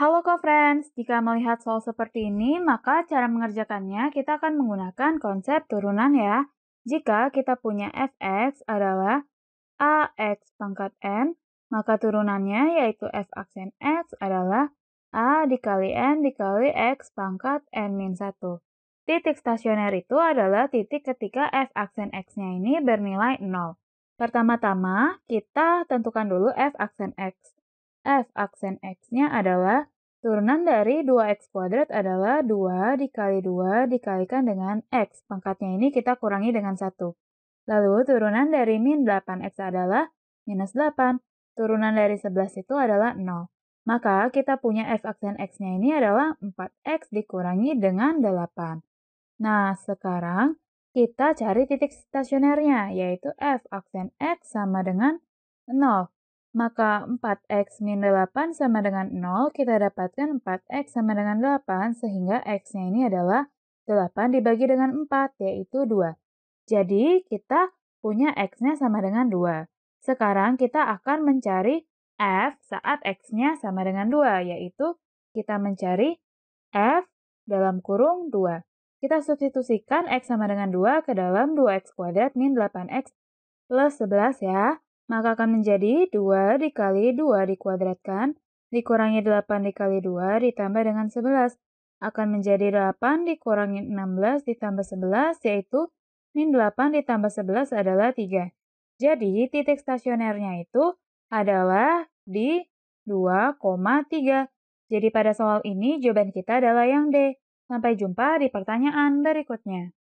Halo co-friends, jika melihat soal seperti ini, maka cara mengerjakannya kita akan menggunakan konsep turunan ya. Jika kita punya fx adalah ax pangkat n, maka turunannya yaitu f aksen x adalah a dikali n dikali x pangkat n min 1. Titik stasioner itu adalah titik ketika f aksen x-nya ini bernilai 0. Pertama-tama, kita tentukan dulu f aksen x F aksen X-nya adalah turunan dari 2X kuadrat adalah 2 dikali 2 dikalikan dengan X. Pangkatnya ini kita kurangi dengan 1. Lalu turunan dari min 8X adalah minus 8. Turunan dari 11 itu adalah 0. Maka kita punya F aksen X-nya ini adalah 4X dikurangi dengan 8. Nah, sekarang kita cari titik stasionernya, yaitu F aksen X sama dengan 0. Maka 4x min 8 sama dengan 0, kita dapatkan 4x sama dengan 8, sehingga x-nya ini adalah 8 dibagi dengan 4, yaitu 2. Jadi, kita punya x-nya sama dengan 2. Sekarang kita akan mencari f saat x-nya sama dengan 2, yaitu kita mencari f dalam kurung 2. Kita substitusikan x sama dengan 2 ke dalam 2x kuadrat min 8x plus 11 ya maka akan menjadi 2 dikali 2 dikuadratkan, dikurangi 8 dikali 2 ditambah dengan 11, akan menjadi 8 dikurangi 16 ditambah 11, yaitu min 8 ditambah 11 adalah 3. Jadi, titik stasionernya itu adalah di 2,3. Jadi pada soal ini jawaban kita adalah yang D. Sampai jumpa di pertanyaan berikutnya.